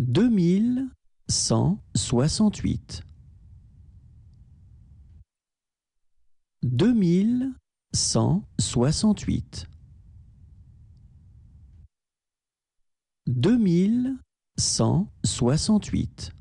deux mille cent soixante-huit. deux mille cent soixante-huit. deux mille cent soixante-huit.